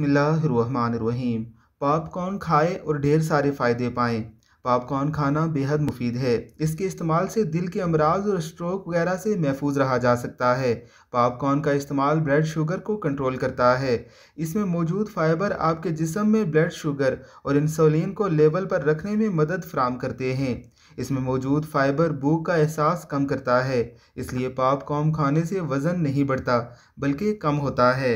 बसमीम पॉपकॉर्न खाए और ढेर सारे फ़ायदे पाएँ पॉपकॉर्न खाना बेहद मुफीद है इसके इस्तेमाल से दिल के अमराज और स्ट्रोक वगैरह से महफूज रहा जा सकता है पॉपकॉर्न का इस्तेमाल ब्लड शुगर को कंट्रोल करता है इसमें मौजूद फाइबर आपके जिसम में ब्लड शुगर और इंसुलिन को लेवल पर रखने में मदद फ्राहम करते हैं इसमें मौजूद फाइबर भूख का एहसास कम करता है इसलिए पॉपकॉर्न खाने से वज़न नहीं बढ़ता बल्कि कम होता है